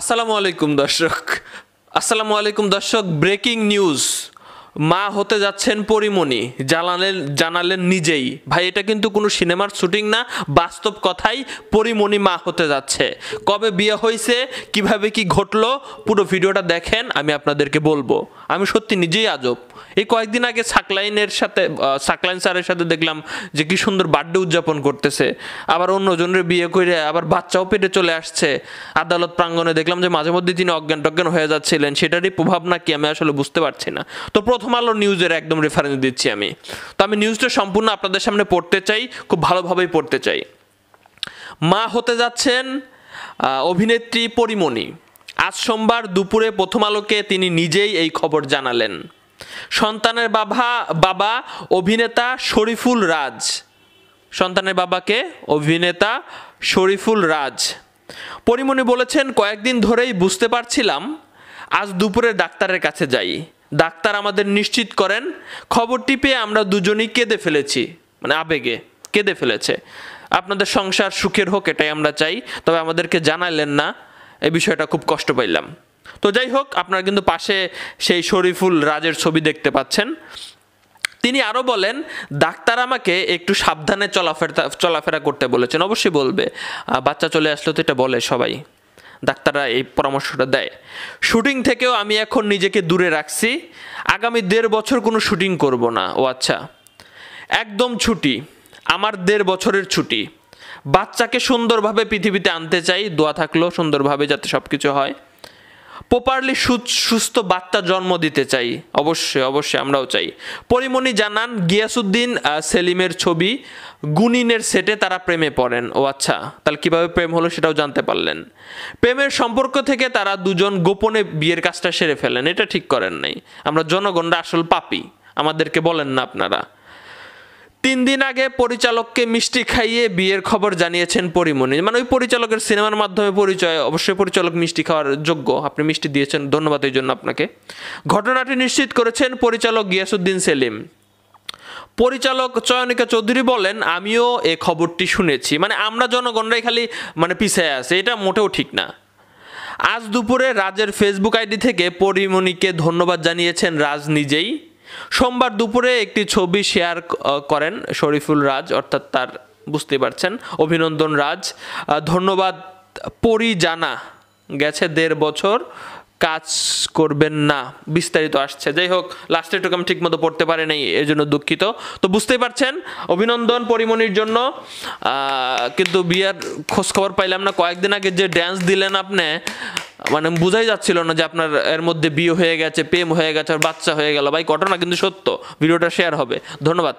আসসালামু আলাইকুম দর্শক আসসালামু আলাইকুম দর্শক ব্রেকিং নিউজ মা হতে যাচ্ছেন পরিমণি জানালেন জানালেন নিজেই ভাই এটা কিন্তু কোনো সিনেমার শুটিং না বাস্তব কথাই পরিমণি মা হতে যাচ্ছে কবে বিয়ে হয়েছে কিভাবে কি ঘটলো পুরো ভিডিওটা দেখেন আমি আপনাদেরকে বলবো আমি সত্যি নিজেই আজব এই কয়েকদিন আগে সাকলাইনের সাথে সাকলাইন স্যারের সাথে দেখলাম যে কি সুন্দর বার্থডে উদযাপন করতেছে আবার অন্যজনের বিয়ে করে আবার বাচ্চাও পেটে চলে আসছে আদালত প্রাঙ্গণে দেখলাম যে মাঝে মধ্যে তিনি অজ্ঞান টজ্ঞান হয়ে যাচ্ছিলেন সেটারই প্রভাব না কি আমি আসলে বুঝতে পারছি না তো প্রথম আলো নিউজের একদম রেফারেন্স দিচ্ছি আমি তো আমি নিউজটা সম্পূর্ণ আপনাদের সামনে পড়তে চাই খুব ভালোভাবেই পড়তে চাই মা হতে যাচ্ছেন অভিনেত্রী পরিমণি আজ সোমবার দুপুরে প্রথম আলোকে তিনি নিজেই এই খবর জানালেন সন্তানের বাবা বাবা অভিনেতা শরীফুল রাজ সন্তানের বাবাকে অভিনেতা শরীফুল রাজ পরিমণি বলেছেন কয়েকদিন ধরেই বুঝতে পারছিলাম আজ দুপুরে ডাক্তারের কাছে যাই ডাক্তার আমাদের নিশ্চিত করেন খবরটি পেয়ে আমরা দুজনেই কেঁদে ফেলেছি মানে আবেগে কেঁদে ফেলেছে আপনাদের সংসার সুখের হোক এটাই আমরা চাই তবে আমাদেরকে জানালেন না এই বিষয়টা খুব কষ্ট পাইলাম তো যাই হোক আপনারা কিন্তু পাশে সেই শরীফুল রাজের ছবি দেখতে পাচ্ছেন তিনি আরও বলেন ডাক্তার আমাকে একটু সাবধানে চলাফেরা চলাফেরা করতে বলেছেন অবশ্যই বলবে বাচ্চা চলে আসলে তো এটা বলে সবাই ডাক্তাররা এই পরামর্শটা দেয় শুটিং থেকেও আমি এখন নিজেকে দূরে রাখছি আগামী দেড় বছর কোনো শুটিং করব না ও আচ্ছা একদম ছুটি আমার দেড় বছরের ছুটি বাচ্চাকে সুন্দরভাবে পৃথিবীতে আনতে চাই দোয়া থাকলেও সুন্দরভাবে যাতে সব কিছু হয় প্রপারলি সুস্থ বার্তা জন্ম দিতে চাই অবশ্যই অবশ্যই আমরাও চাই পরিমণি জানান গিয়াসুদ্দিন সেলিমের ছবি গুনিনের সেটে তারা প্রেমে পড়েন ও আচ্ছা তাহলে কিভাবে প্রেম হলো সেটাও জানতে পারলেন প্রেমের সম্পর্ক থেকে তারা দুজন গোপনে বিয়ের কাজটা সেরে ফেলেন এটা ঠিক করেন নাই আমরা জনগণরা আসল পাপি আমাদেরকে বলেন না আপনারা তিন দিন আগে পরিচালককে মিষ্টি খাইয়ে বিয়ের খবর জানিয়েছেন পরিমণি মানে ওই পরিচালকের সিনেমার মাধ্যমে পরিচয় অবশ্যই পরিচালক মিষ্টি খাওয়ার যোগ্য আপনি মিষ্টি দিয়েছেন ধন্যবাদ এই জন্য আপনাকে ঘটনাটি নিশ্চিত করেছেন পরিচালক গিয়াসুদ্দিন সেলিম পরিচালক চয়নিকা চৌধুরী বলেন আমিও এ খবরটি শুনেছি মানে আমরা জনগণরাই খালি মানে পিছিয়ে আছে এটা মোটেও ঠিক না আজ দুপুরে রাজের ফেসবুক আইডি থেকে পরিমণিকে ধন্যবাদ জানিয়েছেন রাজ নিজেই সোমবার দুপুরে একটি ছবি শেয়ার করেন শরীফুল রাজ অর্থাৎ তার বুঝতে পারছেন অভিনন্দন রাজ ধন্যবাদ পরি জানা গেছে দেড় বছর কাজ করবেন না বিস্তারিত আসছে যাই হোক লাস্টের টুকু আমি ঠিকমতো পড়তে পারি নাই এর জন্য দুঃখিত তো বুঝতেই পারছেন অভিনন্দন পরিমণির জন্য কিন্তু বিয়ার খোঁজ খবর পাইলাম না কয়েকদিন আগে যে ড্যান্স দিলেন আপনি মানে বোঝাই যাচ্ছিল না যে আপনার এর মধ্যে বিয়ে হয়ে গেছে প্রেম হয়ে গেছে আর বাচ্চা হয়ে গেল ভাই ঘটনা কিন্তু সত্য ভিডিওটা শেয়ার হবে ধন্যবাদ